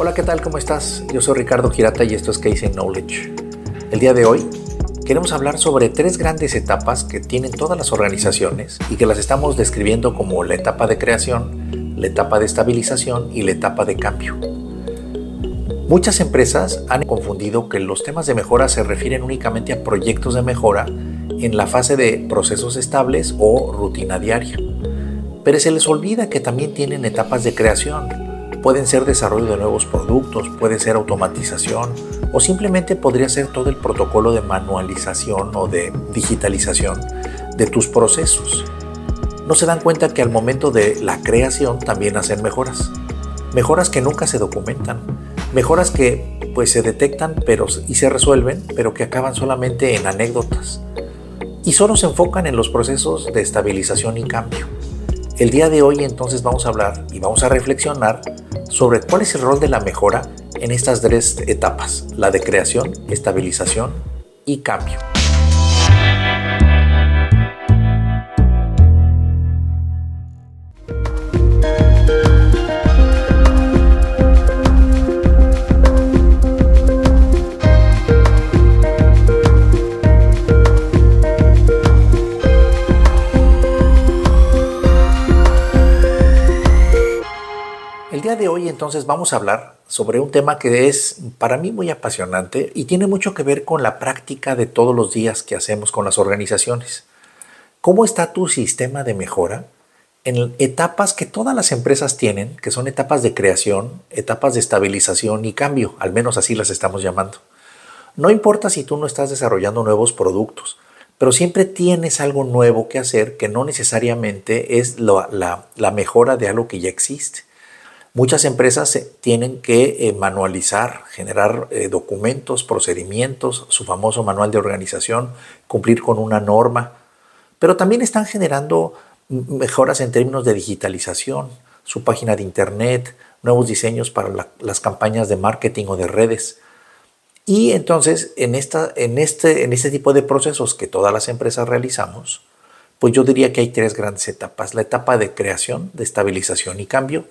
Hola, ¿qué tal? ¿Cómo estás? Yo soy Ricardo Girata y esto es Case Knowledge. El día de hoy queremos hablar sobre tres grandes etapas que tienen todas las organizaciones y que las estamos describiendo como la etapa de creación, la etapa de estabilización y la etapa de cambio. Muchas empresas han confundido que los temas de mejora se refieren únicamente a proyectos de mejora en la fase de procesos estables o rutina diaria. Pero se les olvida que también tienen etapas de creación, Pueden ser desarrollo de nuevos productos, puede ser automatización o simplemente podría ser todo el protocolo de manualización o de digitalización de tus procesos. No se dan cuenta que al momento de la creación también hacen mejoras. Mejoras que nunca se documentan. Mejoras que pues se detectan pero, y se resuelven, pero que acaban solamente en anécdotas. Y solo se enfocan en los procesos de estabilización y cambio. El día de hoy entonces vamos a hablar y vamos a reflexionar sobre cuál es el rol de la mejora en estas tres etapas, la de creación, estabilización y cambio. entonces vamos a hablar sobre un tema que es para mí muy apasionante y tiene mucho que ver con la práctica de todos los días que hacemos con las organizaciones. ¿Cómo está tu sistema de mejora en etapas que todas las empresas tienen, que son etapas de creación, etapas de estabilización y cambio, al menos así las estamos llamando? No importa si tú no estás desarrollando nuevos productos, pero siempre tienes algo nuevo que hacer que no necesariamente es la, mejora de algo que ya existe. Muchas empresas eh, tienen que eh, manualizar, generar eh, documentos, procedimientos, su famoso manual de organización, cumplir con una norma, pero también están generando mejoras en términos de digitalización, su página de internet, nuevos diseños para las campañas de marketing o de redes. Y entonces, en, esta, en, este, en este tipo de procesos que todas las empresas realizamos, pues yo diría que hay tres grandes etapas. La etapa de creación, de estabilización y cambio,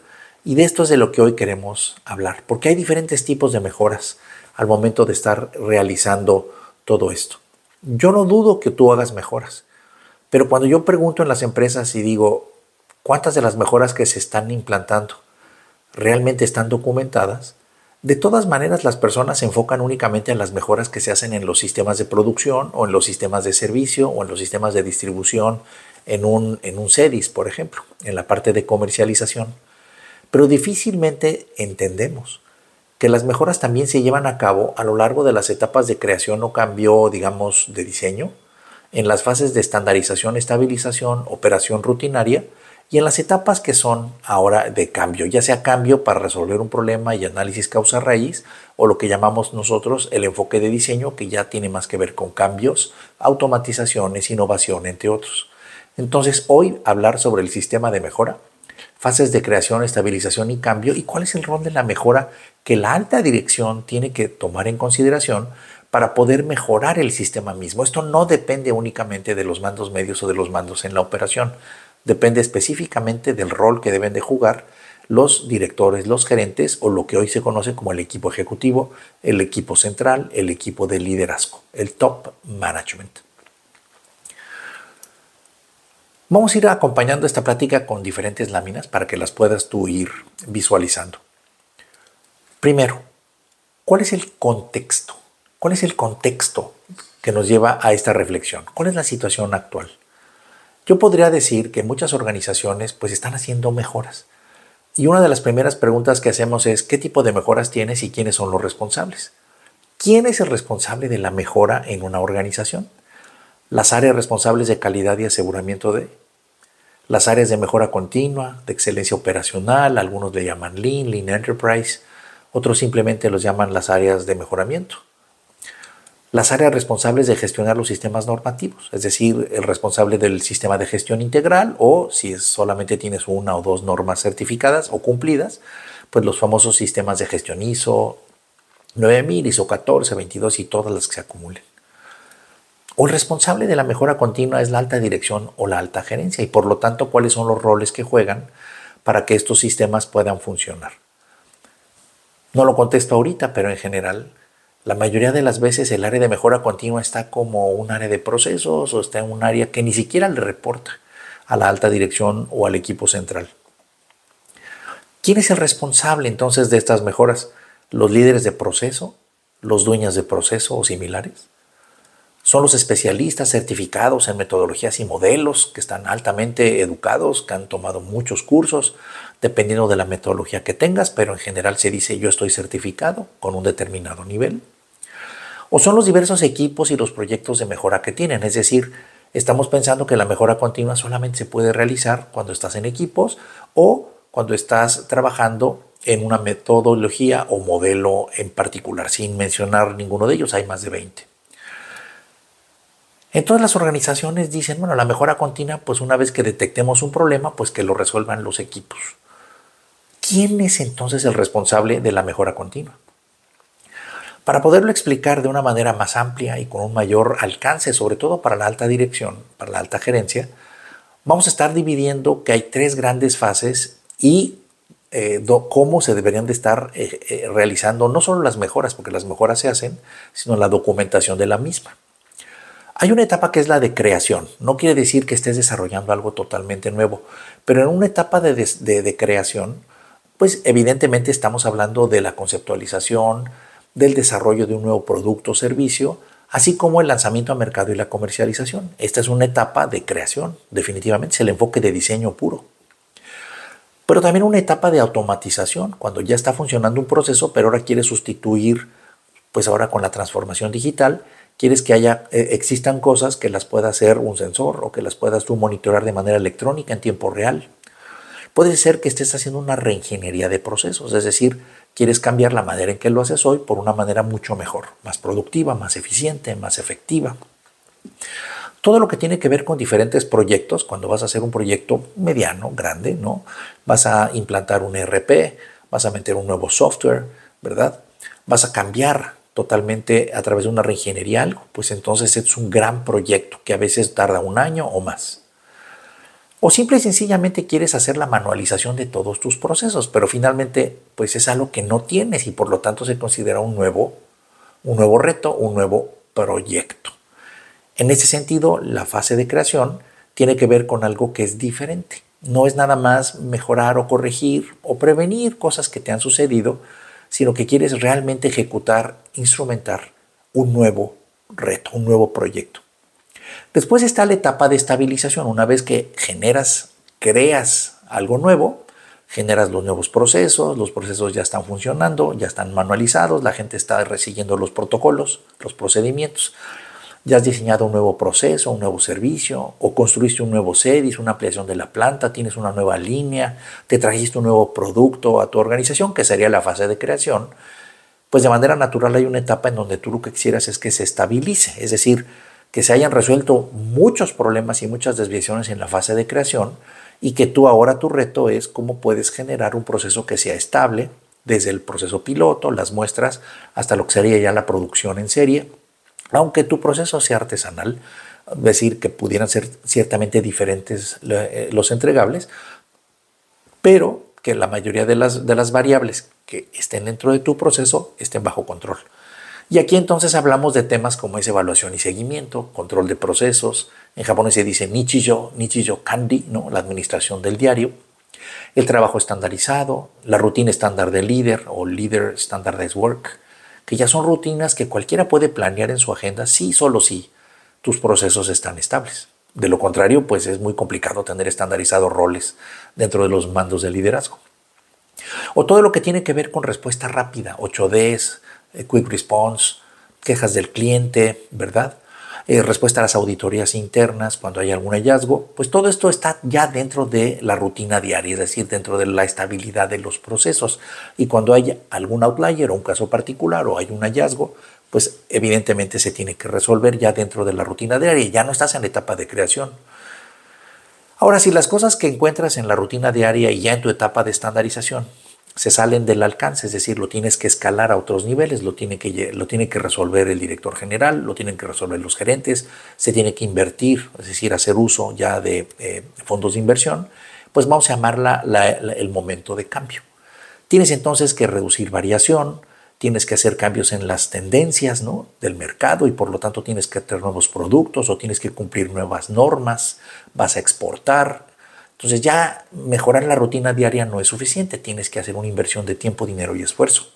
y de esto es de lo que hoy queremos hablar, porque hay diferentes tipos de mejoras al momento de estar realizando todo esto. Yo no dudo que tú hagas mejoras, pero cuando yo pregunto en las empresas y digo, ¿cuántas de las mejoras que se están implantando realmente están documentadas? De todas maneras, las personas se enfocan únicamente en las mejoras que se hacen en los sistemas de producción o en los sistemas de servicio o en los sistemas de distribución en un, en CEDIS, por ejemplo, en la parte de comercialización pero difícilmente entendemos que las mejoras también se llevan a cabo a lo largo de las etapas de creación o cambio, digamos, de diseño, en las fases de estandarización, estabilización, operación rutinaria y en las etapas que son ahora de cambio, ya sea cambio para resolver un problema y análisis causa-raíz o lo que llamamos nosotros el enfoque de diseño que ya tiene más que ver con cambios, automatizaciones, innovación, entre otros. Entonces, hoy hablar sobre el sistema de mejora fases de creación, estabilización y cambio, y cuál es el rol de la mejora que la alta dirección tiene que tomar en consideración para poder mejorar el sistema mismo. Esto no depende únicamente de los mandos medios o de los mandos en la operación, depende específicamente del rol que deben de jugar los directores, los gerentes o lo que hoy se conoce como el equipo ejecutivo, el equipo central, el equipo de liderazgo, el top management. Vamos a ir acompañando esta plática con diferentes láminas para que las puedas tú ir visualizando. Primero, ¿cuál es el contexto? ¿Cuál es el contexto que nos lleva a esta reflexión? ¿Cuál es la situación actual? Yo podría decir que muchas organizaciones pues están haciendo mejoras. Y una de las primeras preguntas que hacemos es ¿qué tipo de mejoras tienes y quiénes son los responsables? ¿Quién es el responsable de la mejora en una organización? las áreas responsables de calidad y aseguramiento de, las áreas de mejora continua, de excelencia operacional, algunos le llaman Lean, Lean Enterprise, otros simplemente los llaman las áreas de mejoramiento. Las áreas responsables de gestionar los sistemas normativos, es decir, el responsable del sistema de gestión integral o si solamente tienes una o dos normas certificadas o cumplidas, pues los famosos sistemas de gestión ISO 9000, ISO 14, 22 y todas las que se acumulen. O el responsable de la mejora continua es la alta dirección o la alta gerencia y por lo tanto cuáles son los roles que juegan para que estos sistemas puedan funcionar. No lo contesto ahorita, pero en general, la mayoría de las veces el área de mejora continua está como un área de procesos o está en un área que ni siquiera le reporta a la alta dirección o al equipo central. ¿Quién es el responsable entonces de estas mejoras? ¿Los líderes de proceso? ¿Los dueños de proceso o similares? Son los especialistas certificados en metodologías y modelos que están altamente educados, que han tomado muchos cursos, dependiendo de la metodología que tengas, pero en general se dice yo estoy certificado con un determinado nivel. O son los diversos equipos y los proyectos de mejora que tienen, es decir, estamos pensando que la mejora continua solamente se puede realizar cuando estás en equipos o cuando estás trabajando en una metodología o modelo en particular, sin mencionar ninguno de ellos, hay más de 20. Entonces las organizaciones dicen, bueno, la mejora continua, pues una vez que detectemos un problema, pues que lo resuelvan los equipos. ¿Quién es entonces el responsable de la mejora continua? Para poderlo explicar de una manera más amplia y con un mayor alcance, sobre todo para la alta dirección, para la alta gerencia, vamos a estar dividiendo que hay tres grandes fases y eh, cómo se deberían de estar eh, eh, realizando no solo las mejoras, porque las mejoras se hacen, sino la documentación de la misma. Hay una etapa que es la de creación. No quiere decir que estés desarrollando algo totalmente nuevo, pero en una etapa de, creación, pues evidentemente estamos hablando de la conceptualización, del desarrollo de un nuevo producto o servicio, así como el lanzamiento a mercado y la comercialización. Esta es una etapa de creación, definitivamente es el enfoque de diseño puro. Pero también una etapa de automatización, cuando ya está funcionando un proceso, pero ahora quiere sustituir, pues ahora con la transformación digital, quieres que haya, eh, existan cosas que las pueda hacer un sensor o que las puedas tú monitorar de manera electrónica en tiempo real. Puede ser que estés haciendo una reingeniería de procesos, es decir, quieres cambiar la manera en que lo haces hoy por una manera mucho mejor, más productiva, más eficiente, más efectiva. Todo lo que tiene que ver con diferentes proyectos, cuando vas a hacer un proyecto mediano, grande, ¿no? Vas a implantar un ERP, vas a meter un nuevo software, ¿verdad? Vas a cambiar totalmente a través de una reingeniería algo, pues entonces es un gran proyecto que a veces tarda un año o más. O simple y sencillamente quieres hacer la manualización de todos tus procesos, pero finalmente pues es algo que no tienes y por lo tanto se considera un nuevo, un nuevo reto, un nuevo proyecto. En ese sentido, la fase de creación tiene que ver con algo que es diferente. No es nada más mejorar o corregir o prevenir cosas que te han sucedido, sino que quieres realmente ejecutar, instrumentar un nuevo reto, un nuevo proyecto. Después está la etapa de estabilización. Una vez que generas, creas algo nuevo, generas los nuevos procesos, los procesos ya están funcionando, ya están manualizados, la gente está recibiendo los protocolos, los procedimientos ya has diseñado un nuevo proceso, un nuevo servicio, o construiste un nuevo servicio, una ampliación de la planta, tienes una nueva línea, te trajiste un nuevo producto a tu organización, que sería la fase de creación, pues de manera natural hay una etapa en donde tú lo que quisieras es que se estabilice, es decir, que se hayan resuelto muchos problemas y muchas desviaciones en la fase de creación y que tú ahora tu reto es cómo puedes generar un proceso que sea estable desde el proceso piloto, las muestras, hasta lo que sería ya la producción en serie aunque tu proceso sea artesanal, decir, que pudieran ser ciertamente diferentes eh, los entregables, pero que la mayoría de las, variables que estén dentro de tu proceso estén bajo control. Y aquí entonces hablamos de temas como es evaluación y seguimiento, control de procesos, en japonés se dice Nichijo, Nichijo kandi, ¿no? la administración del diario, el trabajo estandarizado, la rutina estándar de líder o leader standardized work, que ya son rutinas que cualquiera puede planear en su agenda si, solo si tus procesos están estables. De lo contrario, pues es muy complicado tener estandarizados roles dentro de los mandos de liderazgo. O todo lo que tiene que ver con respuesta rápida, 8Ds, eh, Quick Response, quejas del cliente, ¿verdad? Eh, respuesta a las auditorías internas cuando hay algún hallazgo, pues todo esto está ya dentro de la rutina diaria, es decir, dentro de la estabilidad de los procesos. Y cuando hay algún outlier o un caso particular o hay un hallazgo, pues evidentemente se tiene que resolver ya dentro de la rutina diaria, ya no estás en la etapa de creación. Ahora, si las cosas que encuentras en la rutina diaria y ya en tu etapa de estandarización se salen del alcance, es decir, lo tienes que escalar a otros niveles, lo tiene que, lo tiene que resolver el director general, lo tienen que resolver los gerentes, se tiene que invertir, es decir, hacer uso ya de eh, fondos de inversión, pues vamos a llamarla el momento de cambio. Tienes entonces que reducir variación, tienes que hacer cambios en las tendencias ¿no? del mercado y por lo tanto tienes que tener nuevos productos o tienes que cumplir nuevas normas, vas a exportar, entonces ya mejorar la rutina diaria no es suficiente, tienes que hacer una inversión de tiempo, dinero y esfuerzo.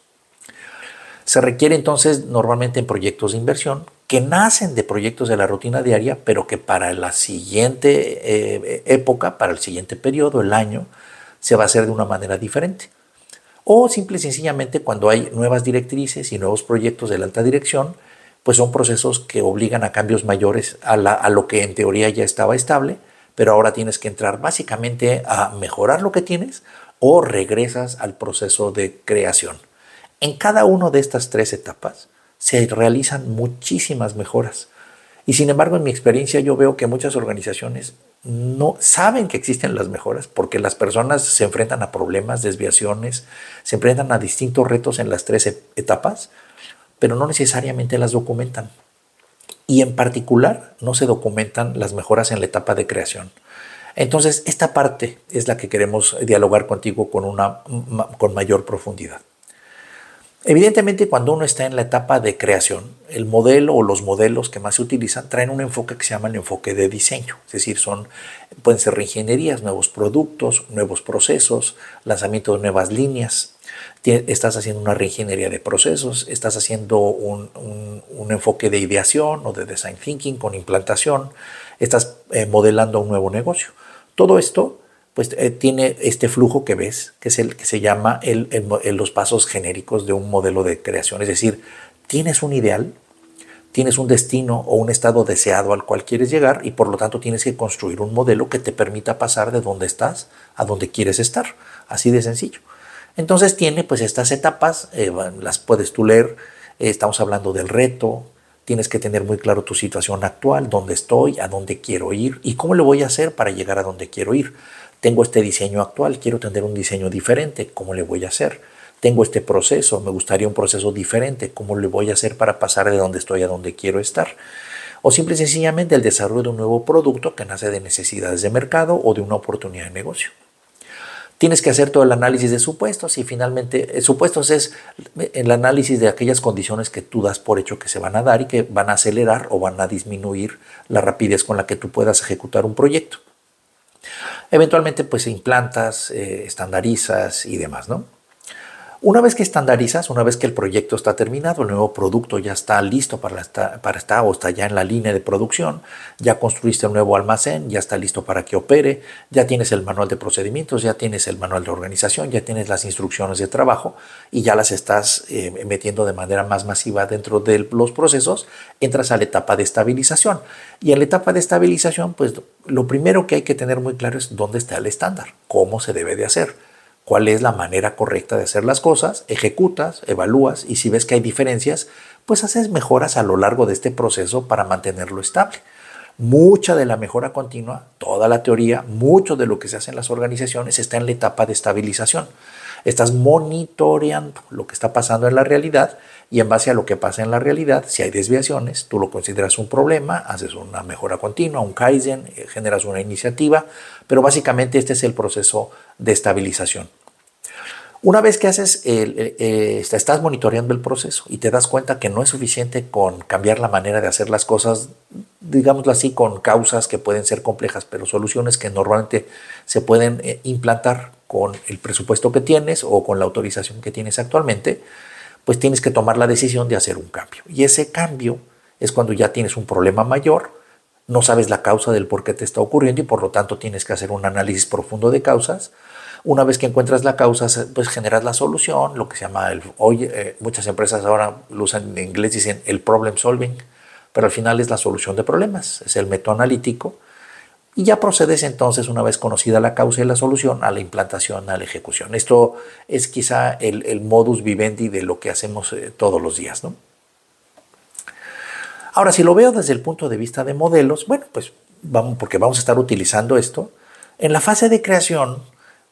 Se requiere entonces normalmente en proyectos de inversión que nacen de proyectos de la rutina diaria, pero que para la siguiente eh, época, para el siguiente periodo, el año, se va a hacer de una manera diferente. O simple y sencillamente cuando hay nuevas directrices y nuevos proyectos de la alta dirección, pues son procesos que obligan a cambios mayores a lo que en teoría ya estaba estable pero ahora tienes que entrar básicamente a mejorar lo que tienes o regresas al proceso de creación. En cada una de estas tres etapas se realizan muchísimas mejoras. Y sin embargo, en mi experiencia yo veo que muchas organizaciones no saben que existen las mejoras porque las personas se enfrentan a problemas, desviaciones, se enfrentan a distintos retos en las tres e-, etapas, pero no necesariamente las documentan y en particular no se documentan las mejoras en la etapa de creación. Entonces, esta parte es la que queremos dialogar contigo con, una, con mayor profundidad. Evidentemente, cuando uno está en la etapa de creación, el modelo o los modelos que más se utilizan traen un enfoque que se llama el enfoque de diseño, es decir, son, pueden ser reingenierías, nuevos productos, nuevos procesos, lanzamiento de nuevas líneas, estás haciendo una reingeniería de procesos, estás haciendo un, enfoque de ideación o de design thinking con implantación, estás eh, modelando un nuevo negocio. Todo esto pues eh, tiene este flujo que ves, que es el que se llama los pasos genéricos de un modelo de creación. Es decir, tienes un ideal, tienes un destino o un estado deseado al cual quieres llegar y por lo tanto tienes que construir un modelo que te permita pasar de donde estás a donde quieres estar. Así de sencillo. Entonces tiene pues estas etapas, eh, las puedes tú leer, eh, estamos hablando del reto, tienes que tener muy claro tu situación actual, dónde estoy, a dónde quiero ir y cómo le voy a hacer para llegar a donde quiero ir. Tengo este diseño actual, quiero tener un diseño diferente, ¿cómo le voy a hacer? Tengo este proceso, me gustaría un proceso diferente, ¿cómo le voy a hacer para pasar de donde estoy a donde quiero estar? O simple y sencillamente el desarrollo de un nuevo producto que nace de necesidades de mercado o de una oportunidad de negocio. Tienes que hacer todo el análisis de supuestos y finalmente, eh, supuestos es eh, el análisis de aquellas condiciones que tú das por hecho que se van a dar y que van a acelerar o van a disminuir la rapidez con la que tú puedas ejecutar un proyecto. Eventualmente, pues implantas, eh, estandarizas y demás, ¿no? Una vez que estandarizas, una vez que el proyecto está terminado, el nuevo producto ya está listo para estar, para estar o está ya en la línea de producción, ya construiste el nuevo almacén, ya está listo para que opere, ya tienes el manual de procedimientos, ya tienes el manual de organización, ya tienes las instrucciones de trabajo y ya las estás eh, metiendo de manera más masiva dentro de los procesos, entras a la etapa de estabilización. Y en la etapa de estabilización, pues lo primero que hay que tener muy claro es dónde está el estándar, cómo se debe de hacer cuál es la manera correcta de hacer las cosas, ejecutas, evalúas y si ves que hay diferencias, pues haces mejoras a lo largo de este proceso para mantenerlo estable. Mucha de la mejora continua, toda la teoría, mucho de lo que se hace en las organizaciones está en la etapa de estabilización. Estás monitoreando lo que está pasando en la realidad y en base a lo que pasa en la realidad, si hay desviaciones, tú lo consideras un problema, haces una mejora continua, un Kaizen, eh, generas una iniciativa, pero básicamente este es el proceso de estabilización. Una vez que haces, eh, eh, estás monitoreando el proceso y te das cuenta que no es suficiente con cambiar la manera de hacer las cosas, digámoslo así, con causas que pueden ser complejas, pero soluciones que normalmente se pueden eh, implantar con el presupuesto que tienes o con la autorización que tienes actualmente, pues tienes que tomar la decisión de hacer un cambio. Y ese cambio es cuando ya tienes un problema mayor, no sabes la causa del por qué te está ocurriendo y por lo tanto tienes que hacer un análisis profundo de causas una vez que encuentras la causa, pues generas la solución, lo que se llama Hoy eh, muchas empresas ahora lo usan en inglés, dicen el problem solving, pero al final es la solución de problemas, es el método analítico. Y ya procedes entonces, una vez conocida la causa y la solución, a la implantación, a la ejecución. Esto es quizá el, modus vivendi de lo que hacemos eh, todos los días, Ahora, si lo veo desde el punto de vista de modelos, bueno, pues vamos, porque vamos a estar utilizando esto, en la fase de creación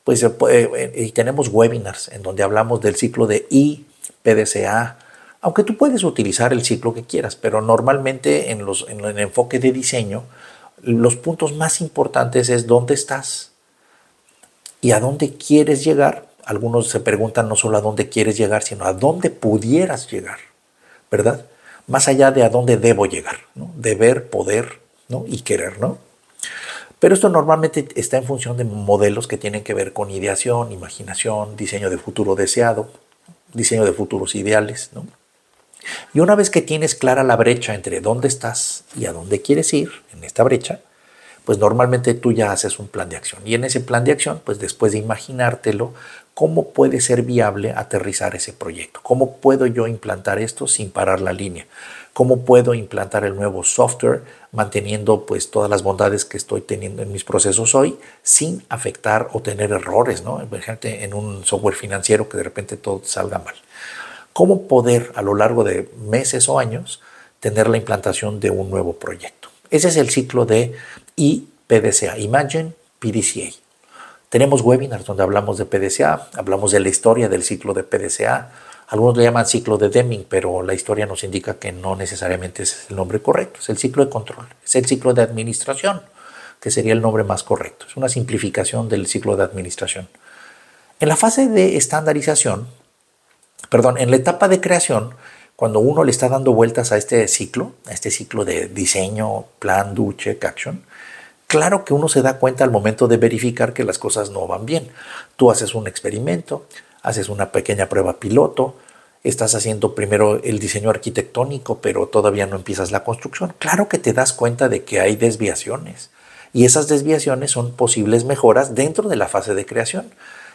pues eh, y tenemos webinars en donde hablamos del ciclo de I, PDCA, aunque tú puedes utilizar el ciclo que quieras, pero normalmente en, los, el enfoque de diseño, los puntos más importantes es dónde estás y a dónde quieres llegar. Algunos se preguntan no solo a dónde quieres llegar, sino a dónde pudieras llegar, ¿verdad? Más allá de a dónde debo llegar, ¿no? Deber, poder ¿no? y querer, ¿no? Pero esto normalmente está en función de modelos que tienen que ver con ideación, imaginación, diseño de futuro deseado, diseño de futuros ideales. Y una vez que tienes clara la brecha entre dónde estás y a dónde quieres ir en esta brecha, pues normalmente tú ya haces un plan de acción. Y en ese plan de acción, pues después de imaginártelo, ¿cómo puede ser viable aterrizar ese proyecto? ¿Cómo puedo yo implantar esto sin parar la línea? cómo puedo implantar el nuevo software manteniendo pues todas las bondades que estoy teniendo en mis procesos hoy sin afectar o tener errores, ¿no? Imagínate en un software financiero que de repente todo salga mal. ¿Cómo poder a lo largo de meses o años tener la implantación de un nuevo proyecto? Ese es el ciclo de IPDCA, Imagine PDCA. Tenemos webinars donde hablamos de PDCA, hablamos de la historia del ciclo de PDCA, algunos le llaman ciclo de Deming, pero la historia nos indica que no necesariamente es el nombre correcto. Es el ciclo de control, es el ciclo de administración, que sería el nombre más correcto. Es una simplificación del ciclo de administración. En la fase de estandarización, perdón, en la etapa de creación, cuando uno le está dando vueltas a este ciclo, a este ciclo de diseño, plan, duche, check, action, claro que uno se da cuenta al momento de verificar que las cosas no van bien. Tú haces un experimento, haces una pequeña prueba piloto, estás haciendo primero el diseño arquitectónico, pero todavía no empiezas la construcción. Claro que te das cuenta de que hay desviaciones y esas desviaciones son posibles mejoras dentro de la fase de creación.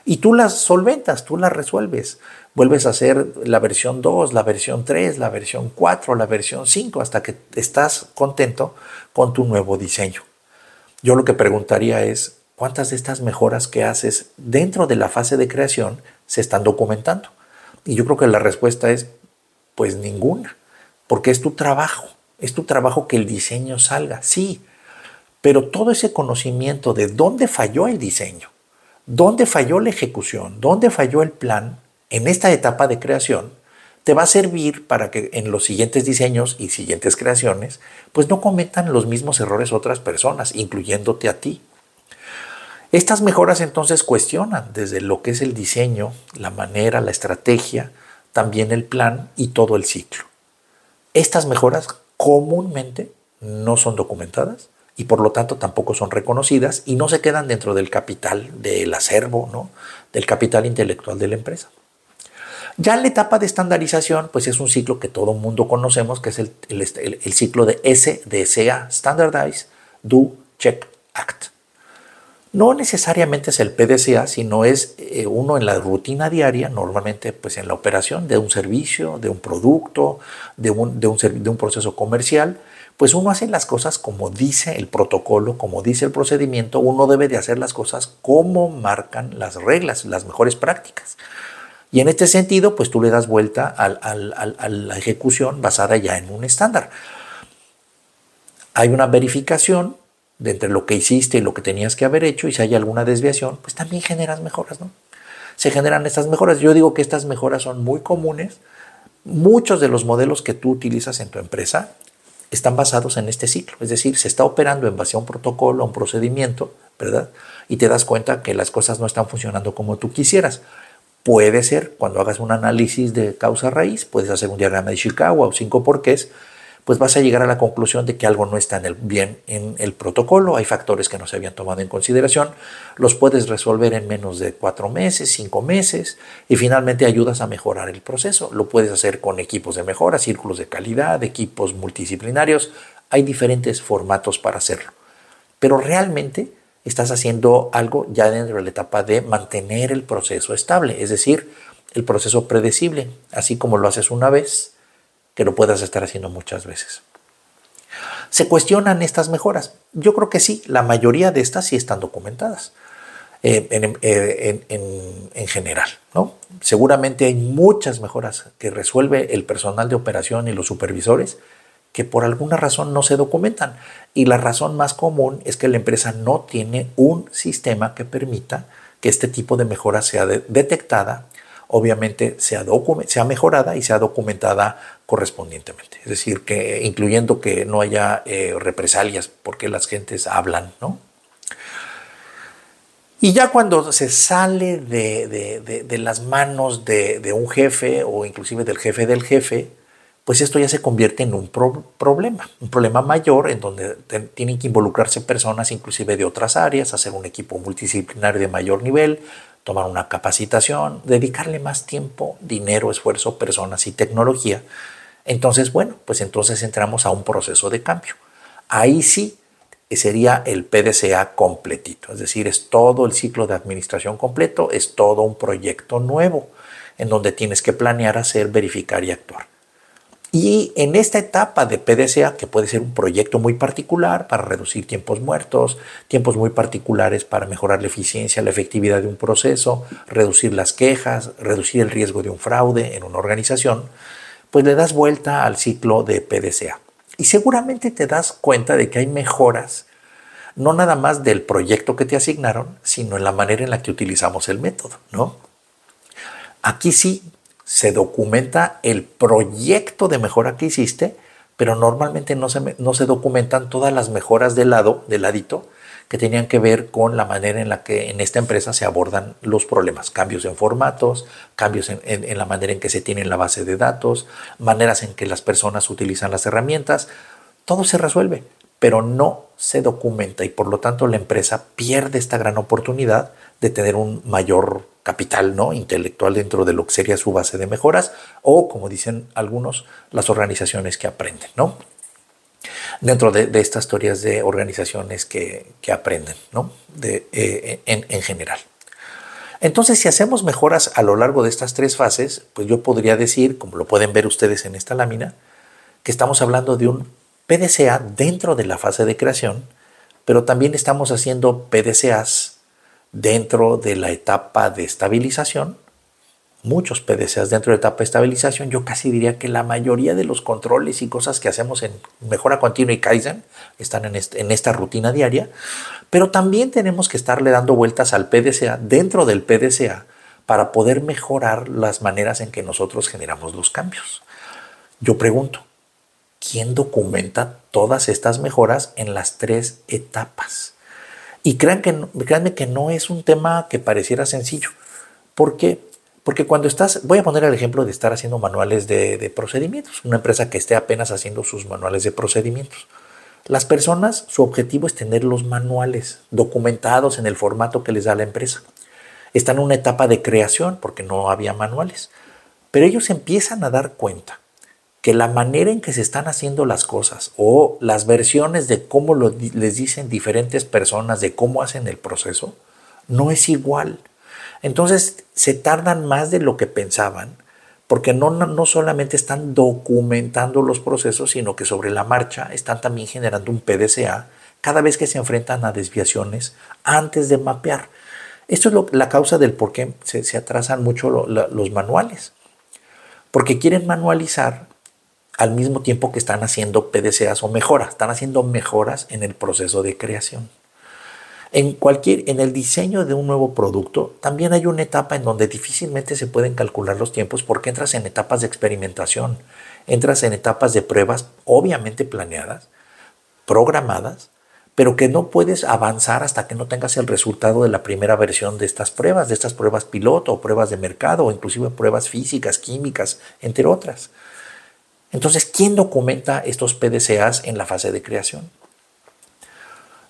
Y tú las solventas, tú las resuelves. Vuelves a hacer la versión 2, la versión 3, la versión 4, la versión 5, hasta que estás contento con tu nuevo diseño. Yo lo que preguntaría es, cuántas de estas mejoras que haces dentro de la fase de creación se están documentando. Y yo creo que la respuesta es, pues ninguna, porque es tu trabajo, es tu trabajo que el diseño salga, sí, pero todo ese conocimiento de dónde falló el diseño, dónde falló la ejecución, dónde falló el plan en esta etapa de creación, te va a servir para que en los siguientes diseños y siguientes creaciones, pues no cometan los mismos errores otras personas, incluyéndote a ti. Estas mejoras entonces cuestionan desde lo que es el diseño, la manera, la estrategia, también el plan y todo el ciclo. Estas mejoras comúnmente no son documentadas y por lo tanto tampoco son reconocidas y no se quedan dentro del capital del acervo, ¿no? del capital intelectual de la empresa. Ya en la etapa de estandarización, pues es un ciclo que todo el mundo conocemos, que es el, ciclo de SDCA, Standardize, Do, Check, Act. No necesariamente es el PDCA, sino es eh, uno en la rutina diaria, normalmente pues en la operación de un servicio, de un producto, de un, proceso comercial, pues uno hace las cosas como dice el protocolo, como dice el procedimiento, uno debe de hacer las cosas como marcan las reglas, las mejores prácticas. Y en este sentido, pues tú le das vuelta a la ejecución basada ya en un estándar. Hay una verificación de entre lo que hiciste y lo que tenías que haber hecho, y si hay alguna desviación, pues también generas mejoras, ¿no? Se generan estas mejoras. Yo digo que estas mejoras son muy comunes. Muchos de los modelos que tú utilizas en tu empresa están basados en este ciclo, es decir, se está operando en base a un protocolo, a un procedimiento, ¿verdad? Y te das cuenta que las cosas no están funcionando como tú quisieras. Puede ser, cuando hagas un análisis de causa raíz, puedes hacer un diagrama de Chicago o cinco porqués, pues vas a llegar a la conclusión de que algo no está en el, bien en el protocolo, hay factores que no se habían tomado en consideración, los puedes resolver en menos de cuatro meses, cinco meses, y finalmente ayudas a mejorar el proceso. Lo puedes hacer con equipos de mejora, círculos de calidad, equipos multidisciplinarios, hay diferentes formatos para hacerlo. Pero realmente estás haciendo algo ya dentro de la etapa de mantener el proceso estable, es decir, el proceso predecible, así como lo haces una vez, que lo puedas estar haciendo muchas veces. ¿Se cuestionan estas mejoras? Yo creo que sí, la mayoría de estas sí están documentadas eh, eh, en, general. ¿no? Seguramente hay muchas mejoras que resuelve el personal de operación y los supervisores que por alguna razón no se documentan. Y la razón más común es que la empresa no tiene un sistema que permita que este tipo de mejora sea detectada obviamente sea, sea mejorada y sea documentada correspondientemente. Es decir, que incluyendo que no haya eh, represalias porque las gentes hablan, ¿no? Y ya cuando se sale de, las manos de, un jefe o inclusive del jefe del jefe, pues esto ya se convierte en un problema, un problema mayor en donde tienen que involucrarse personas inclusive de otras áreas, hacer un equipo multidisciplinario de mayor nivel, tomar una capacitación, dedicarle más tiempo, dinero, esfuerzo, personas y tecnología. Entonces, bueno, pues entonces entramos a un proceso de cambio. Ahí sí sería el PDCA completito, es decir, es todo el ciclo de administración completo, es todo un proyecto nuevo en donde tienes que planear, hacer, verificar y actuar. Y en esta etapa de PDCA, que puede ser un proyecto muy particular para reducir tiempos muertos, tiempos muy particulares para mejorar la eficiencia, la efectividad de un proceso, reducir las quejas, reducir el riesgo de un fraude en una organización, pues le das vuelta al ciclo de PDCA. Y seguramente te das cuenta de que hay mejoras, no nada más del proyecto que te asignaron, sino en la manera en la que utilizamos el método, ¿no? Aquí sí se documenta el proyecto de mejora que hiciste, pero normalmente no se, documentan todas las mejoras del lado, del ladito, que tenían que ver con la manera en la que en esta empresa se abordan los problemas, cambios en formatos, cambios en la manera en que se tiene la base de datos, maneras en que las personas utilizan las herramientas, todo se resuelve, pero no se documenta y por lo tanto la empresa pierde esta gran oportunidad de tener un mayor capital ¿no? intelectual dentro de lo que sería su base de mejoras o, como dicen algunos, las organizaciones que aprenden, ¿no? Dentro de, estas teorías de organizaciones que, aprenden, ¿no? Eh, en, en general. Entonces, si hacemos mejoras a lo largo de estas tres fases, pues yo podría decir, como lo pueden ver ustedes en esta lámina, que estamos hablando de un PDCA dentro de la fase de creación, pero también estamos haciendo PDCAs dentro de la etapa de estabilización, muchos PDCAs dentro de la etapa de estabilización, yo casi diría que la mayoría de los controles y cosas que hacemos en mejora continua y Kaizen están en, en esta rutina diaria, pero también tenemos que estarle dando vueltas al PDCA dentro del PDCA para poder mejorar las maneras en que nosotros generamos los cambios. Yo pregunto, ¿quién documenta todas estas mejoras en las tres etapas? Y crean créanme que no es un tema que pareciera sencillo. ¿Por Porque cuando estás, voy a poner el ejemplo de estar haciendo manuales de, de procedimientos, una empresa que esté apenas haciendo sus manuales de procedimientos. Las personas, su objetivo es tener los manuales documentados en el formato que les da la empresa. Están en una etapa de creación porque no había manuales. Pero ellos empiezan a dar cuenta que la manera en que se están haciendo las cosas o las versiones de cómo les dicen diferentes personas de cómo hacen el proceso no es igual. Entonces se tardan más de lo que pensaban porque no, no, solamente están documentando los procesos, sino que sobre la marcha están también generando un PDCA cada vez que se enfrentan a desviaciones antes de mapear. Esto es la causa del por qué se, se atrasan mucho los manuales. Porque quieren manualizar al mismo tiempo que están haciendo PDCAs o mejoras, están haciendo mejoras en el proceso de creación. En, cualquier, en el diseño de un nuevo producto también hay una etapa en donde difícilmente se pueden calcular los tiempos porque entras en etapas de experimentación, entras en etapas de pruebas obviamente planeadas, programadas, pero que no puedes avanzar hasta que no tengas el resultado de la primera versión de estas pruebas, de estas pruebas piloto, o pruebas de mercado o inclusive pruebas físicas, químicas, entre otras. Entonces, ¿quién documenta estos PDCAs en la fase de creación?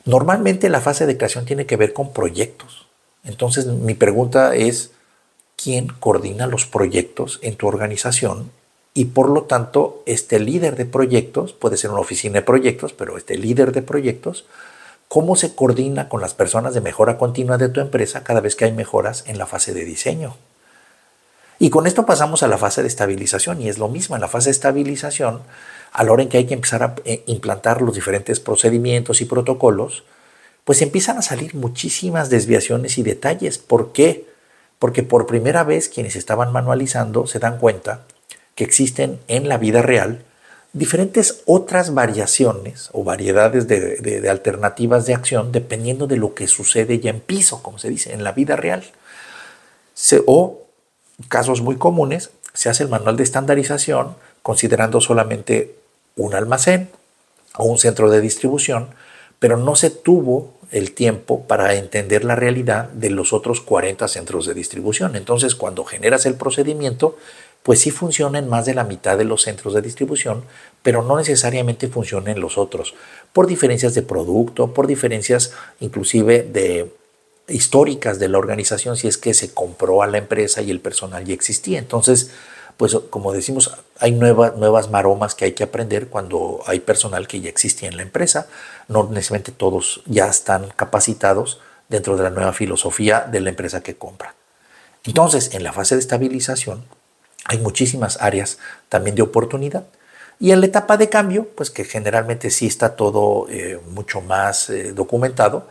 Normalmente la fase de creación tiene que ver con proyectos. Entonces, mi pregunta es, ¿quién coordina los proyectos en tu organización? Y por lo tanto, este líder de proyectos, puede ser una oficina de proyectos, pero este líder de proyectos, ¿cómo se coordina con las personas de mejora continua de tu empresa cada vez que hay mejoras en la fase de diseño? Y con esto pasamos a la fase de estabilización y es lo mismo en la fase de estabilización, a la hora en que hay que empezar a eh, implantar los diferentes procedimientos y protocolos, pues empiezan a salir muchísimas desviaciones y detalles. ¿Por qué? Porque por primera vez quienes estaban manualizando se dan cuenta que existen en la vida real diferentes otras variaciones o variedades de, alternativas de acción dependiendo de lo que sucede ya en piso, como se dice, en la vida real. o casos muy comunes, se hace el manual de estandarización considerando solamente un almacén o un centro de distribución, pero no se tuvo el tiempo para entender la realidad de los otros 40 centros de distribución. Entonces, cuando generas el procedimiento, pues sí funciona en más de la mitad de los centros de distribución, pero no necesariamente funciona en los otros, por diferencias de producto, por diferencias inclusive de históricas de la organización si es que se compró a la empresa y el personal ya existía. Entonces, pues como decimos, hay nuevas, nuevas maromas que hay que aprender cuando hay personal que ya existía en la empresa. No necesariamente todos ya están capacitados dentro de la nueva filosofía de la empresa que compra. Entonces, en la fase de estabilización hay muchísimas áreas también de oportunidad. Y en la etapa de cambio, pues que generalmente sí está todo eh, mucho más eh, documentado,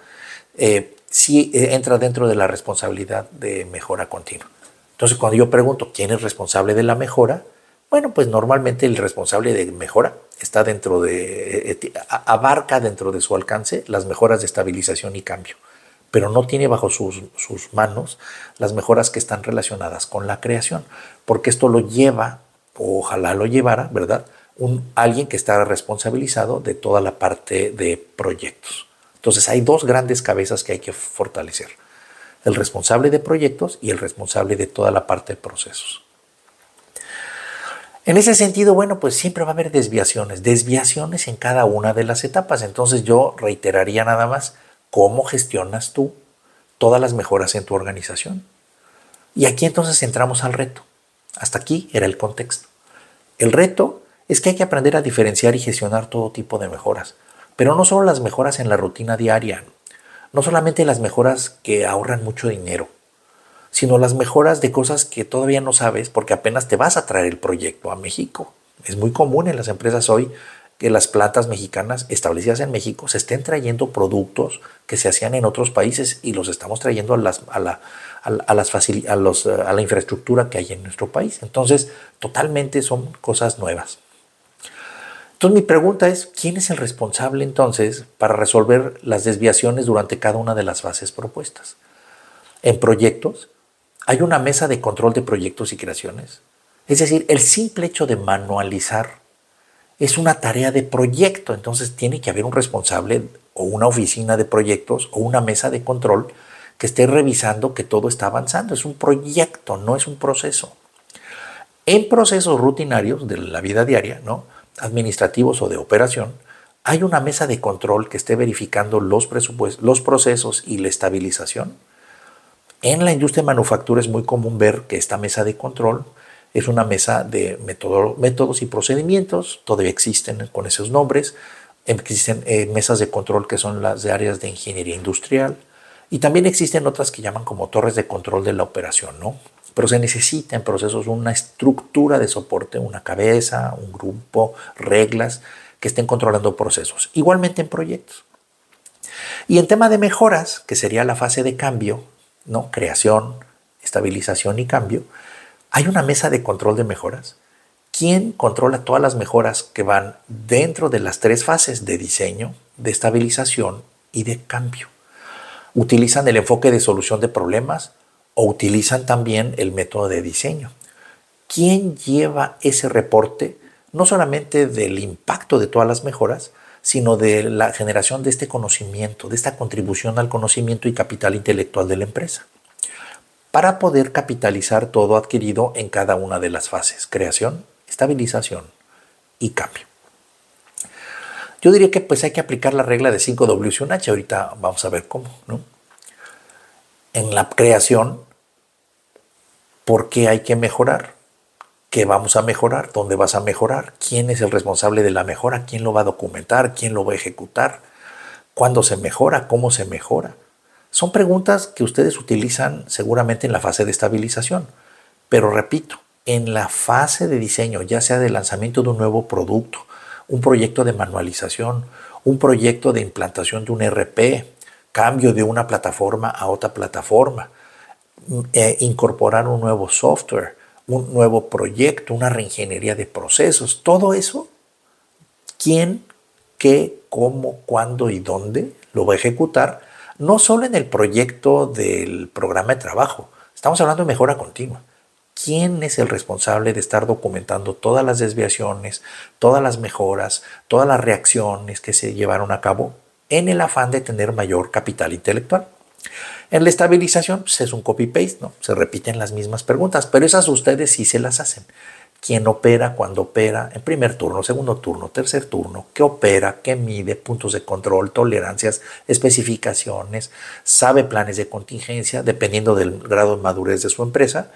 eh, si eh, entra dentro de la responsabilidad de mejora continua. Entonces, cuando yo pregunto quién es responsable de la mejora, bueno, pues normalmente el responsable de mejora está dentro de, eh, eh, abarca dentro de su alcance las mejoras de estabilización y cambio, pero no tiene bajo sus, manos las mejoras que están relacionadas con la creación, porque esto lo lleva, o ojalá lo llevara, ¿verdad? Un, alguien que está responsabilizado de toda la parte de proyectos. Entonces hay dos grandes cabezas que hay que fortalecer. El responsable de proyectos y el responsable de toda la parte de procesos. En ese sentido, bueno, pues siempre va a haber desviaciones, desviaciones en cada una de las etapas. Entonces yo reiteraría nada más cómo gestionas tú todas las mejoras en tu organización. Y aquí entonces entramos al reto. Hasta aquí era el contexto. El reto es que hay que aprender a diferenciar y gestionar todo tipo de mejoras. Pero no solo las mejoras en la rutina diaria, no solamente las mejoras que ahorran mucho dinero, sino las mejoras de cosas que todavía no sabes porque apenas te vas a traer el proyecto a México. Es muy común en las empresas hoy que las plantas mexicanas establecidas en México se estén trayendo productos que se hacían en otros países y los estamos trayendo a, las, a la infraestructura que hay en nuestro país. Entonces, totalmente son cosas nuevas. Entonces mi pregunta es, ¿quién es el responsable entonces para resolver las desviaciones durante cada una de las fases propuestas? En proyectos, hay una mesa de control de proyectos y creaciones. Es decir, el simple hecho de manualizar es una tarea de proyecto, entonces tiene que haber un responsable o una oficina de proyectos o una mesa de control que esté revisando que todo está avanzando. Es un proyecto, no es un proceso. En procesos rutinarios de la vida diaria, ¿no? administrativos o de operación, hay una mesa de control que esté verificando los, presupuestos, los procesos y la estabilización. En la industria de manufactura es muy común ver que esta mesa de control es una mesa de métodos y procedimientos, todavía existen con esos nombres, existen eh, mesas de control que son las de áreas de ingeniería industrial y también existen otras que llaman como torres de control de la operación, ¿no? Pero se necesita en procesos una estructura de soporte, una cabeza, un grupo, reglas que estén controlando procesos. Igualmente en proyectos. Y en tema de mejoras, que sería la fase de cambio, ¿no? creación, estabilización y cambio, hay una mesa de control de mejoras. ¿Quién controla todas las mejoras que van dentro de las tres fases de diseño, de estabilización y de cambio? Utilizan el enfoque de solución de problemas, o utilizan también el método de diseño. ¿Quién lleva ese reporte no solamente del impacto de todas las mejoras, sino de la generación de este conocimiento, de esta contribución al conocimiento y capital intelectual de la empresa? para poder capitalizar todo adquirido en cada una de las fases, creación, estabilización y cambio. Yo diría que pues hay que aplicar la regla de 5W1H, ahorita vamos a ver cómo, ¿no? en la creación, ¿por qué hay que mejorar? ¿Qué vamos a mejorar? ¿Dónde vas a mejorar? ¿Quién es el responsable de la mejora? ¿Quién lo va a documentar? ¿Quién lo va a ejecutar? ¿Cuándo se mejora? ¿Cómo se mejora? Son preguntas que ustedes utilizan seguramente en la fase de estabilización, pero repito, en la fase de diseño, ya sea de lanzamiento de un nuevo producto, un proyecto de manualización, un proyecto de implantación de un e RP, cambio de una plataforma a otra plataforma, mm, eh, incorporar un nuevo software, un nuevo proyecto, una reingeniería de procesos, todo eso, ¿quién, qué, cómo, cuándo y dónde lo va a ejecutar? No solo en el proyecto del programa de trabajo, estamos hablando de mejora continua. ¿Quién es el responsable de estar documentando todas las desviaciones, todas las mejoras, todas las reacciones que se llevaron a cabo en el afán de tener mayor capital intelectual. En la estabilización pues, es un copy-paste, ¿no? se repiten las mismas preguntas, pero esas ustedes sí se las hacen. ¿Quién opera? ¿Cuándo opera? En primer turno, segundo turno, tercer turno. ¿Qué opera? ¿Qué mide? Puntos de control, tolerancias, especificaciones. ¿Sabe planes de contingencia? Dependiendo del grado de madurez de su empresa.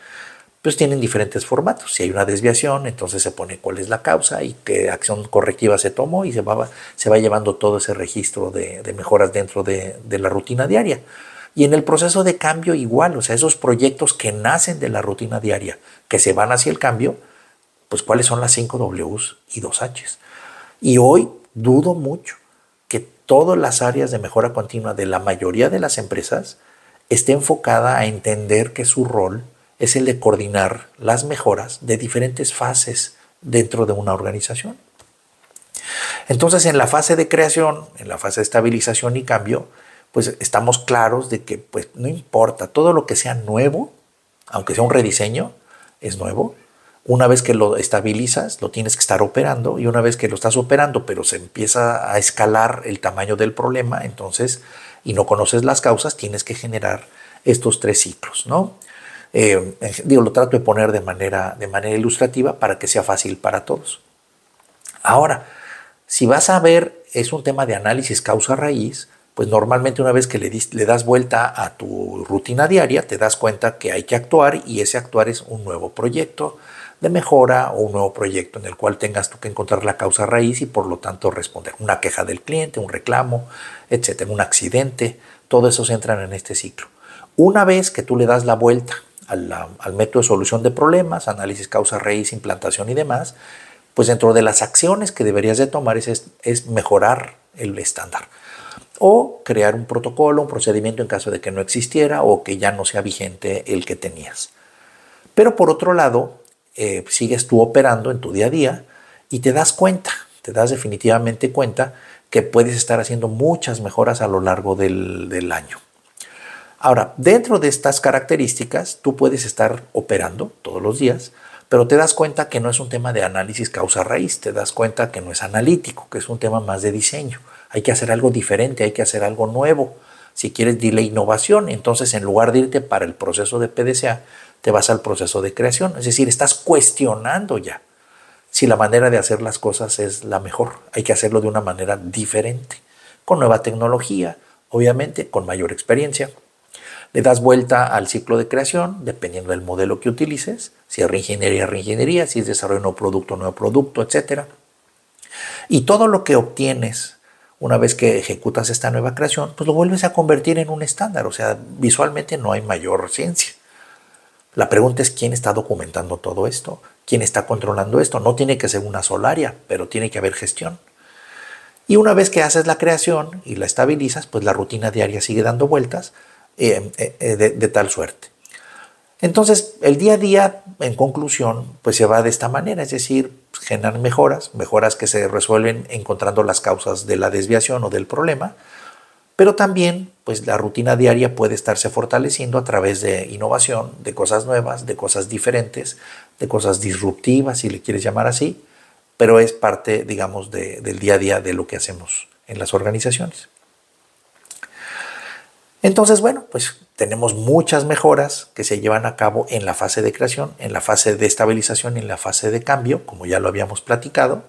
Pues tienen diferentes formatos. Si hay una desviación, entonces se pone cuál es la causa y qué acción correctiva se tomó y se va, se va llevando todo ese registro de, mejoras dentro de, la rutina diaria. Y en el proceso de cambio igual, o sea, esos proyectos que nacen de la rutina diaria, que se van hacia el cambio, pues cuáles son las 5 Ws y 2 Hs. Y hoy dudo mucho que todas las áreas de mejora continua de la mayoría de las empresas esté enfocada a entender que su rol es el de coordinar las mejoras de diferentes fases dentro de una organización. Entonces, en la fase de creación, en la fase de estabilización y cambio, pues estamos claros de que pues no importa, todo lo que sea nuevo, aunque sea un rediseño, es nuevo. Una vez que lo estabilizas, lo tienes que estar operando y una vez que lo estás operando, pero se empieza a escalar el tamaño del problema, entonces, y no conoces las causas, tienes que generar estos tres ciclos, ¿no? Eh, lo trato de poner de manera, de manera ilustrativa para que sea fácil para todos. Ahora, si vas a ver, es un tema de análisis causa-raíz, pues normalmente una vez que le, le, das vuelta a tu rutina diaria, te das cuenta que hay que actuar y ese actuar es un nuevo proyecto de mejora o un nuevo proyecto en el cual tengas tú que encontrar la causa raíz y por lo tanto responder una queja del cliente, un reclamo, etcétera, un accidente, todo eso se entra en este ciclo. Una vez que tú le das la vuelta al método de solución de problemas, análisis causa raíz, implantación y demás, pues dentro de las acciones que deberías de tomar es, es mejorar el estándar o crear un protocolo, un procedimiento en caso de que no existiera o que ya no sea vigente el que tenías. Pero por otro lado, eh, sigues tú operando en tu día a día y te das cuenta, te das definitivamente cuenta que puedes estar haciendo muchas mejoras a lo largo del año. Ahora, dentro de estas características, tú puedes estar operando todos los días, pero te das cuenta que no es un tema de análisis causa-raíz, te das cuenta que no es analítico, que es un tema más de diseño. Hay que hacer algo diferente, hay que hacer algo nuevo. Si quieres, dile innovación. Entonces, en lugar de irte para el proceso de PDCA, te vas al proceso de creación. Es decir, estás cuestionando ya si la manera de hacer las cosas es la mejor. Hay que hacerlo de una manera diferente, con nueva tecnología, obviamente, con mayor experiencia. Le das vuelta al ciclo de creación, dependiendo del modelo que utilices, si es reingeniería, reingeniería, si es desarrollo de nuevo producto, nuevo producto, etc. Y todo lo que obtienes una vez que ejecutas esta nueva creación, pues lo vuelves a convertir en un estándar. O sea, visualmente no hay mayor ciencia. La pregunta es quién está documentando todo esto, quién está controlando esto. No tiene que ser una sola área, pero tiene que haber gestión. Y una vez que haces la creación y la estabilizas, pues la rutina diaria sigue dando vueltas eh, eh, de, tal suerte. Entonces, el día a día, en conclusión, pues se va de esta manera, es decir, generan mejoras, mejoras que se resuelven encontrando las causas de la desviación o del problema, pero también, pues la rutina diaria puede estarse fortaleciendo a través de innovación, de cosas nuevas, de cosas diferentes, de cosas disruptivas, si le quieres llamar así, pero es parte, digamos, del día a día de lo que hacemos en las organizaciones. Entonces, bueno, pues tenemos muchas mejoras que se llevan a cabo en la fase de creación, en la fase de estabilización en la fase de cambio, como ya lo habíamos platicado.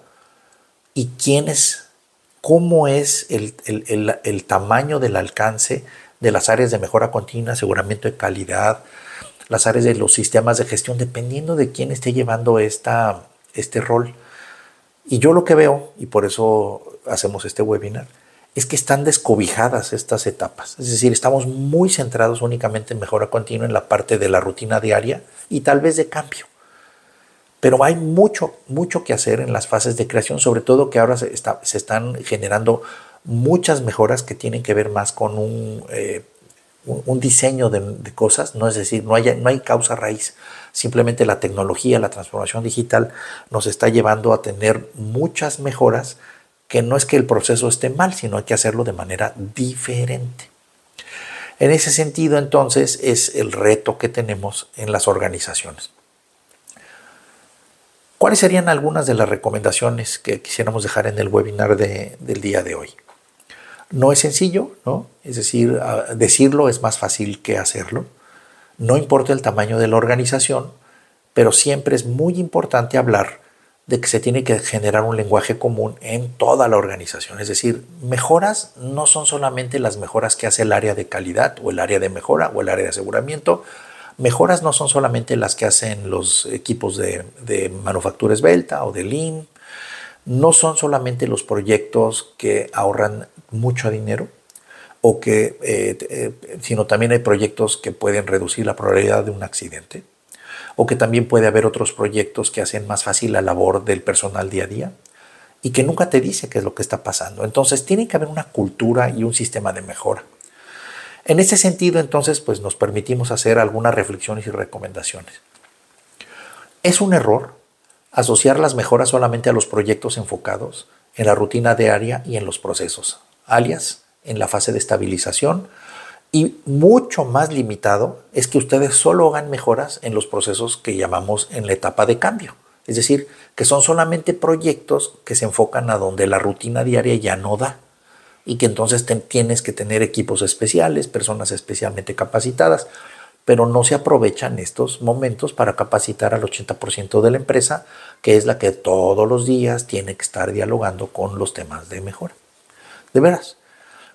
¿Y quién es? ¿Cómo es el, el tamaño del alcance de las áreas de mejora continua, aseguramiento de calidad, las áreas de los sistemas de gestión, dependiendo de quién esté llevando esta, este rol? Y yo lo que veo, y por eso hacemos este webinar, es que están descobijadas estas etapas. Es decir, estamos muy centrados únicamente en mejora continua en la parte de la rutina diaria y tal vez de cambio. Pero hay mucho, mucho que hacer en las fases de creación, sobre todo que ahora se, están generando muchas mejoras que tienen que ver más con un, eh, un diseño de, cosas, no es decir, no no hay causa raíz, simplemente la tecnología, la transformación digital nos está llevando a tener muchas mejoras que no es que el proceso esté mal, sino hay que hacerlo de manera diferente. En ese sentido, entonces, es el reto que tenemos en las organizaciones. ¿Cuáles serían algunas de las recomendaciones que quisiéramos dejar en el webinar del día de hoy? No es sencillo, ¿no? Es decir, decirlo es más fácil que hacerlo. No importa el tamaño de la organización, pero siempre es muy importante hablar de que se tiene que generar un lenguaje común en toda la organización. Es decir, mejoras no son solamente las mejoras que hace el área de calidad o el área de mejora o el área de aseguramiento. Mejoras no son solamente las que hacen los equipos de, manufactura esbelta o de Lean. No son solamente los proyectos que ahorran mucho dinero o que, eh, eh, sino también hay proyectos que pueden reducir la probabilidad de un accidente o que también puede haber otros proyectos que hacen más fácil la labor del personal día a día y que nunca te dice qué es lo que está pasando. Entonces tiene que haber una cultura y un sistema de mejora. En ese sentido, entonces, pues nos permitimos hacer algunas reflexiones y recomendaciones. Es un error asociar las mejoras solamente a los proyectos enfocados en la rutina diaria y en los procesos, alias en la fase de estabilización y mucho más limitado es que ustedes solo hagan mejoras en los procesos que llamamos en la etapa de cambio. Es decir, que son solamente proyectos que se enfocan a donde la rutina diaria ya no da y que entonces tienes que tener equipos especiales, personas especialmente capacitadas, pero no se aprovechan estos momentos para capacitar al 80% de la empresa, que es la que todos los días tiene que estar dialogando con los temas de mejora. De veras,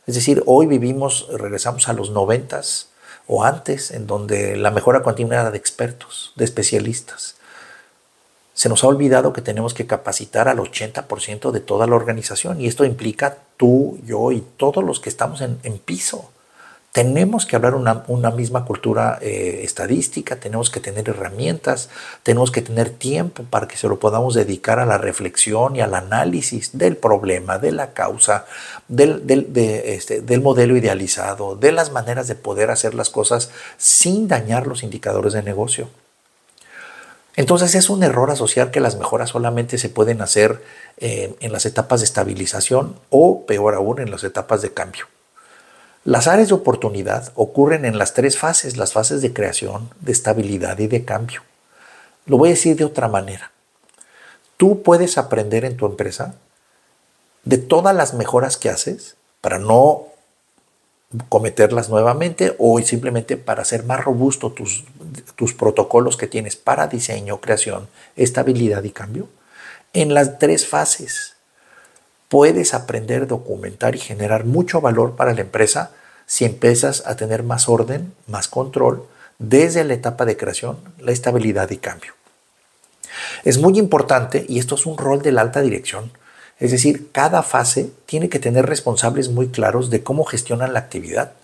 es decir, hoy vivimos, regresamos a los noventas o antes, en donde la mejora continua era de expertos, de especialistas. Se nos ha olvidado que tenemos que capacitar al 80% de toda la organización y esto implica tú, yo y todos los que estamos en, en piso tenemos que hablar una, una misma cultura eh, estadística, tenemos que tener herramientas, tenemos que tener tiempo para que se lo podamos dedicar a la reflexión y al análisis del problema, de la causa, este, del, modelo idealizado, de las maneras de poder hacer las cosas sin dañar los indicadores de negocio. Entonces es un error asociar que las mejoras solamente se pueden hacer eh, en las etapas de estabilización o peor aún en las etapas de cambio. Las áreas de oportunidad ocurren en las tres fases, las fases de creación, de estabilidad y de cambio. Lo voy a decir de otra manera. Tú puedes aprender en tu empresa de todas las mejoras que haces para no cometerlas nuevamente o simplemente para hacer más robusto tus, tus protocolos que tienes para diseño, creación, estabilidad y cambio en las tres fases puedes aprender, documentar y generar mucho valor para la empresa si empiezas a tener más orden, más control desde la etapa de creación, la estabilidad y cambio. Es muy importante, y esto es un rol de la alta dirección, es decir, cada fase tiene que tener responsables muy claros de cómo gestionan la actividad,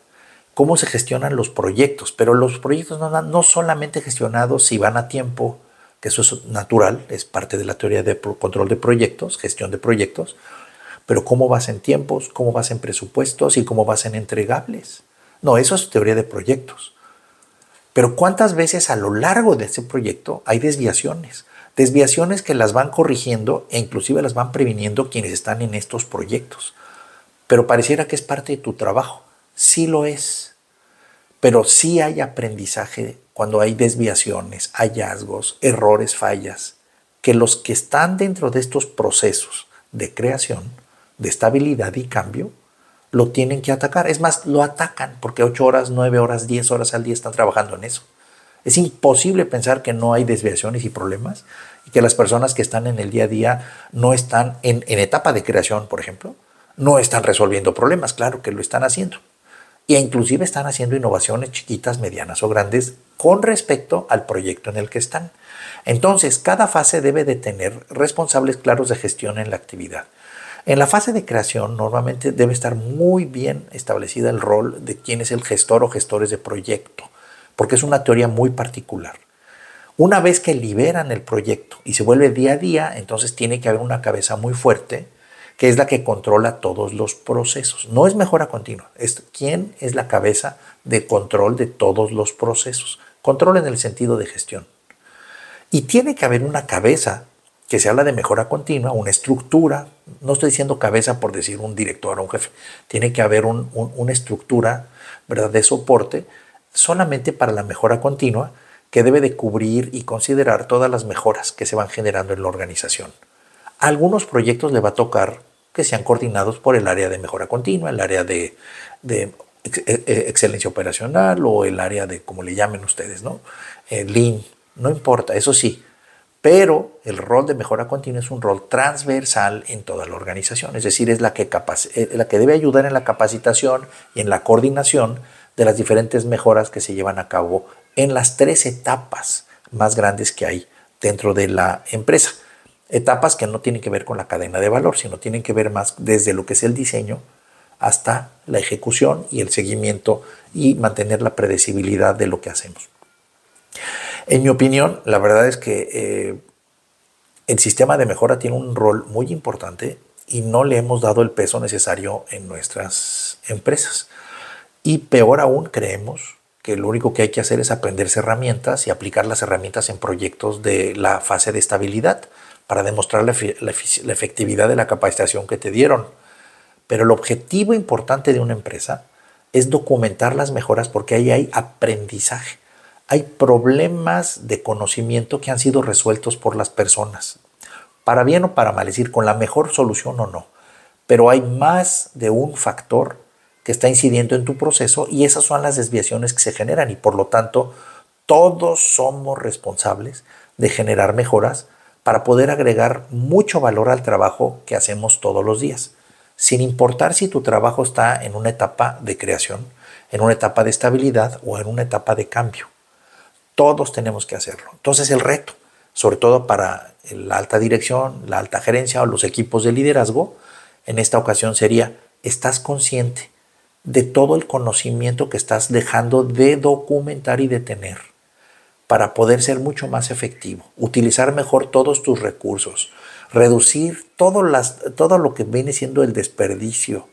cómo se gestionan los proyectos, pero los proyectos no, no solamente gestionados si van a tiempo, que eso es natural, es parte de la teoría de control de proyectos, gestión de proyectos, pero ¿cómo vas en tiempos? ¿Cómo vas en presupuestos? ¿Y cómo vas en entregables? No, eso es teoría de proyectos. Pero ¿cuántas veces a lo largo de ese proyecto hay desviaciones? Desviaciones que las van corrigiendo e inclusive las van previniendo quienes están en estos proyectos. Pero pareciera que es parte de tu trabajo. Sí lo es. Pero sí hay aprendizaje cuando hay desviaciones, hallazgos, errores, fallas, que los que están dentro de estos procesos de creación de estabilidad y cambio, lo tienen que atacar. Es más, lo atacan porque 8 horas, 9 horas, 10 horas al día están trabajando en eso. Es imposible pensar que no hay desviaciones y problemas y que las personas que están en el día a día no están en, etapa de creación, por ejemplo, no están resolviendo problemas. Claro que lo están haciendo. E inclusive están haciendo innovaciones chiquitas, medianas o grandes con respecto al proyecto en el que están. Entonces, cada fase debe de tener responsables claros de gestión en la actividad en la fase de creación normalmente debe estar muy bien establecida el rol de quién es el gestor o gestores de proyecto, porque es una teoría muy particular. Una vez que liberan el proyecto y se vuelve día a día, entonces tiene que haber una cabeza muy fuerte, que es la que controla todos los procesos. No es mejora continua, es quién es la cabeza de control de todos los procesos. Control en el sentido de gestión. Y tiene que haber una cabeza que se habla de mejora continua, una estructura, no estoy diciendo cabeza por decir un director o un jefe, tiene que haber una estructura ¿verdad? de soporte solamente para la mejora continua que debe de cubrir y considerar todas las mejoras que se van generando en la organización. algunos proyectos le va a tocar que sean coordinados por el área de mejora continua, el área de, e, e, excelencia operacional o el área de, como le llamen ustedes, ¿no? Eh, lean, no importa, eso sí, pero el rol de mejora continua es un rol transversal en toda la organización, es decir, es eh, la que, debe ayudar en la capacitación y en la coordinación de las diferentes mejoras que se llevan a cabo en las tres etapas más grandes que hay dentro de la empresa. Etapas que no tienen que ver con la cadena de valor, sino tienen que ver más desde lo que es el diseño hasta la ejecución y el seguimiento y mantener la predecibilidad de lo que hacemos. En mi opinión, la verdad es que eh, el sistema de mejora tiene un rol muy importante y no le hemos dado el peso necesario en nuestras empresas. Y peor aún, creemos que lo único que hay que hacer es aprenderse herramientas y aplicar las herramientas en proyectos de la fase de estabilidad para demostrar la efectividad de la capacitación que te dieron. Pero el objetivo importante de una empresa es documentar las mejoras porque ahí hay aprendizaje hay problemas de conocimiento que han sido resueltos por las personas, para bien o para mal, es decir, con la mejor solución o no. Pero hay más de un factor que está incidiendo en tu proceso y esas son las desviaciones que se generan y por lo tanto todos somos responsables de generar mejoras para poder agregar mucho valor al trabajo que hacemos todos los días, sin importar si tu trabajo está en una etapa de creación, en una etapa de estabilidad o en una etapa de cambio. Todos tenemos que hacerlo. Entonces el reto, sobre todo para la alta dirección, la alta gerencia o los equipos de liderazgo, en esta ocasión sería, ¿estás consciente de todo el conocimiento que estás dejando de documentar y de tener para poder ser mucho más efectivo, utilizar mejor todos tus recursos, reducir todo, lo que viene siendo el desperdicio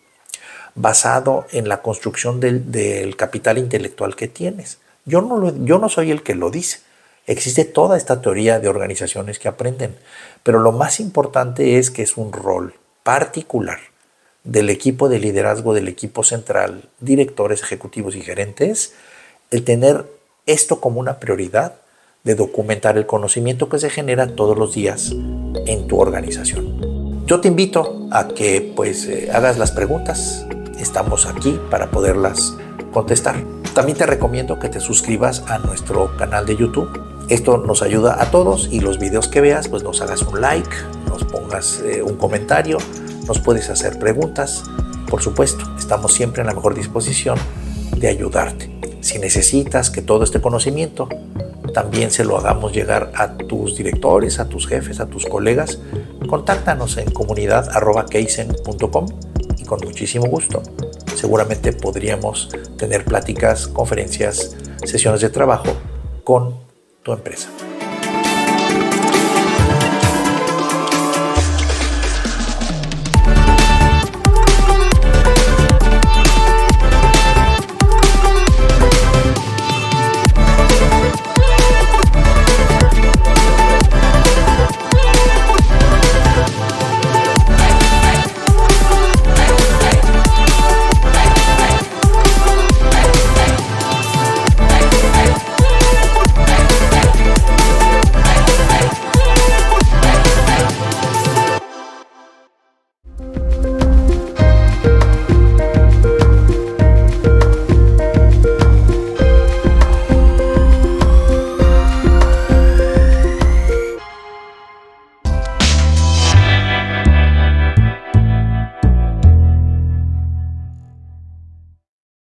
basado en la construcción del capital intelectual que tienes? Yo no, soy el que lo dice. Existe toda esta teoría de organizaciones que aprenden, pero lo más importante es que es un rol particular del equipo de liderazgo, del equipo central, directores, ejecutivos y gerentes, el tener esto como una prioridad de documentar el conocimiento que se genera todos los días en tu organización. Yo te invito a que pues eh, hagas las preguntas. Estamos aquí para poderlas contestar. También te recomiendo que te suscribas a nuestro canal de YouTube. Esto nos ayuda a todos y los videos que veas, pues nos hagas un like, nos pongas eh, un comentario, nos puedes hacer preguntas. Por supuesto, estamos siempre en la mejor disposición de ayudarte. Si necesitas que todo este conocimiento también se lo hagamos llegar a tus directores, a tus jefes, a tus colegas, contáctanos en comunidad.keisen.com y con muchísimo gusto seguramente podríamos tener pláticas, conferencias, sesiones de trabajo con tu empresa.